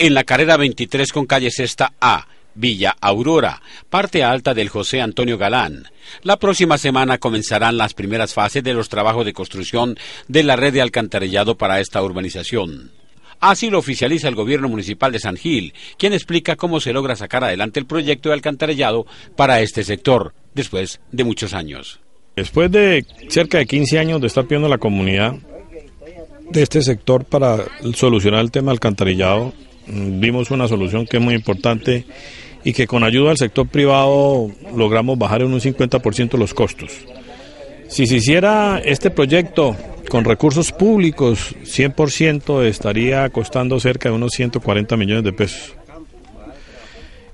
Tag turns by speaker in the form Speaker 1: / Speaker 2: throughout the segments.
Speaker 1: en la carrera 23 con calle Esta A. Villa Aurora, parte alta del José Antonio Galán. La próxima semana comenzarán las primeras fases de los trabajos de construcción de la red de alcantarillado para esta urbanización. Así lo oficializa el gobierno municipal de San Gil, quien explica cómo se logra sacar adelante el proyecto de alcantarillado para este sector, después de muchos años.
Speaker 2: Después de cerca de 15 años de estar pidiendo a la comunidad de este sector para solucionar el tema alcantarillado, vimos una solución que es muy importante y que con ayuda del sector privado logramos bajar en un 50% los costos. Si se hiciera este proyecto con recursos públicos, 100% estaría costando cerca de unos 140 millones de pesos.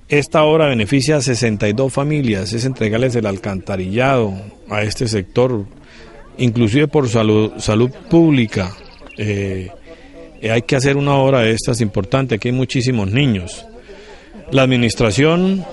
Speaker 2: Esta obra beneficia a 62 familias, es entregarles el alcantarillado a este sector, inclusive por salud, salud pública. Eh, eh, hay que hacer una obra de estas importante, aquí hay muchísimos niños. La administración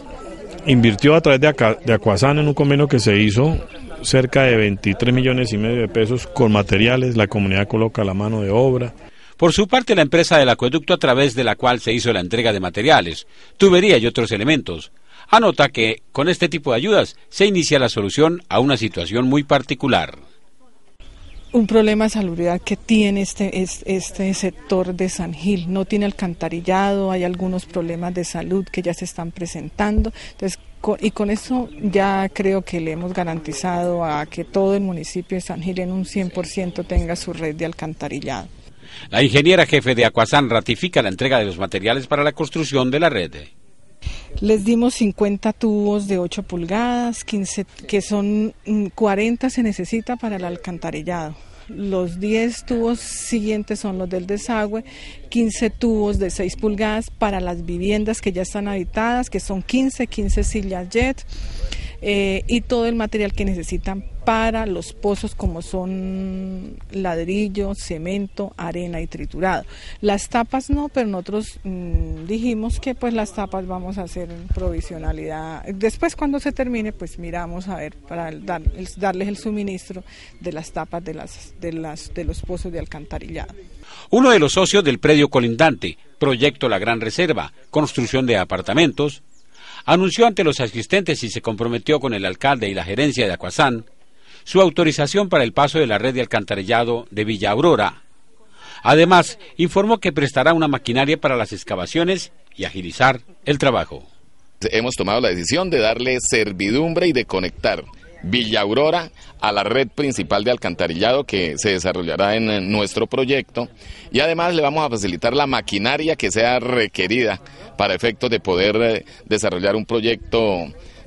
Speaker 2: invirtió a través de, Acuazán en un convenio que se hizo cerca de 23 millones y medio de pesos con materiales, la comunidad coloca la mano de obra.
Speaker 1: Por su parte, la empresa del acueducto a través de la cual se hizo la entrega de materiales, tubería y otros elementos, anota que con este tipo de ayudas se inicia la solución a una situación muy particular
Speaker 3: un problema de salubridad que tiene este, este sector de San Gil. No tiene alcantarillado, hay algunos problemas de salud que ya se están presentando. Entonces, y con eso ya creo que le hemos garantizado a que todo el municipio de San Gil en un 100% tenga su red de alcantarillado.
Speaker 1: La ingeniera jefe de Acuazán ratifica la entrega de los materiales para la construcción de la red.
Speaker 3: Les dimos 50 tubos de 8 pulgadas, 15, que son 40 mm, se necesita para el alcantarillado. Los 10 tubos siguientes son los del desagüe, 15 tubos de 6 pulgadas para las viviendas que ya están habitadas, que son 15, 15 sillas jet eh, y todo el material que necesitan para los pozos como son ladrillo, cemento, arena y triturado. Las tapas no, pero nosotros mm, dijimos que pues las tapas vamos a hacer en provisionalidad. Después cuando se termine, pues miramos a ver para darles el suministro de las tapas de las, de los pozos de alcantarillado.
Speaker 1: Uno de los socios del predio colindante, Proyecto La Gran Reserva, construcción de apartamentos, anunció ante los asistentes y se comprometió con el alcalde y la gerencia de Acuazán su autorización para el paso de la red de alcantarillado de Villa Aurora. Además, informó que prestará una maquinaria para las excavaciones y agilizar el trabajo.
Speaker 4: Hemos tomado la decisión de darle servidumbre y de conectar Villa Aurora a la red principal de alcantarillado que se desarrollará en eh, nuestro proyecto y además le vamos a facilitar la maquinaria que sea requerida para efectos de poder eh, desarrollar un proyecto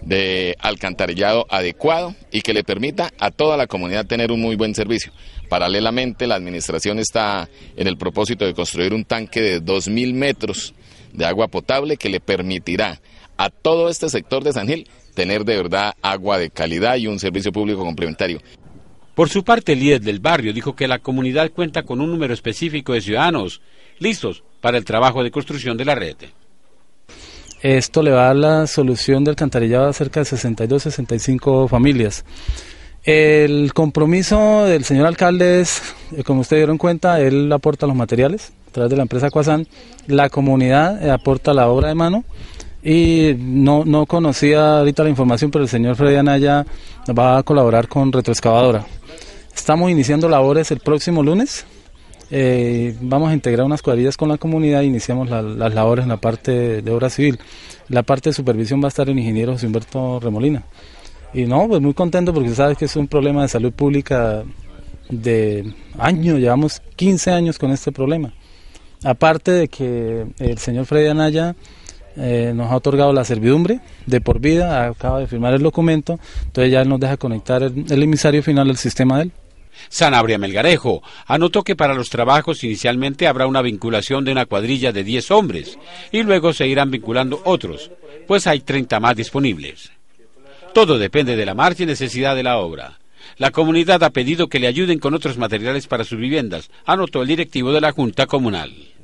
Speaker 4: de alcantarillado adecuado y que le permita a toda la comunidad tener un muy buen servicio. Paralelamente, la administración está en el propósito de construir un tanque de 2.000 metros de agua potable que le permitirá a todo este sector de San Gil tener de verdad agua de calidad y un servicio público complementario. Por su parte, el
Speaker 1: líder del barrio dijo que la comunidad cuenta con un número específico de ciudadanos listos para el trabajo de construcción de la red.
Speaker 5: Esto le va a dar la solución del alcantarillado a cerca de 62-65 familias. El compromiso del señor alcalde es, eh, como ustedes dieron cuenta, él aporta los materiales a través de la empresa Cuasán, la comunidad eh, aporta la obra de mano y no, no conocía ahorita la información, pero el señor Freddy Anaya va a colaborar con Retroexcavadora. Estamos iniciando labores el próximo lunes, eh, vamos a integrar unas cuadrillas con la comunidad e iniciamos las labores en la parte de obra civil. La parte de supervisión va a estar el ingeniero José Humberto Remolina. Y no, pues muy contento porque sabes que es un problema de salud pública de años, llevamos 15 años con este problema. Aparte de que el señor Freddy Anaya eh, nos ha otorgado la servidumbre de por vida, acaba de firmar el documento, entonces ya nos deja conectar el, el emisario final del sistema de él.
Speaker 1: Sanabria Melgarejo anotó que para los trabajos inicialmente habrá una vinculación de una cuadrilla de 10 hombres y luego se irán vinculando otros, pues hay 30 más disponibles. Todo depende de la marcha y necesidad de la obra. La comunidad ha pedido que le ayuden con otros materiales para sus viviendas, anotó el directivo de la Junta Comunal.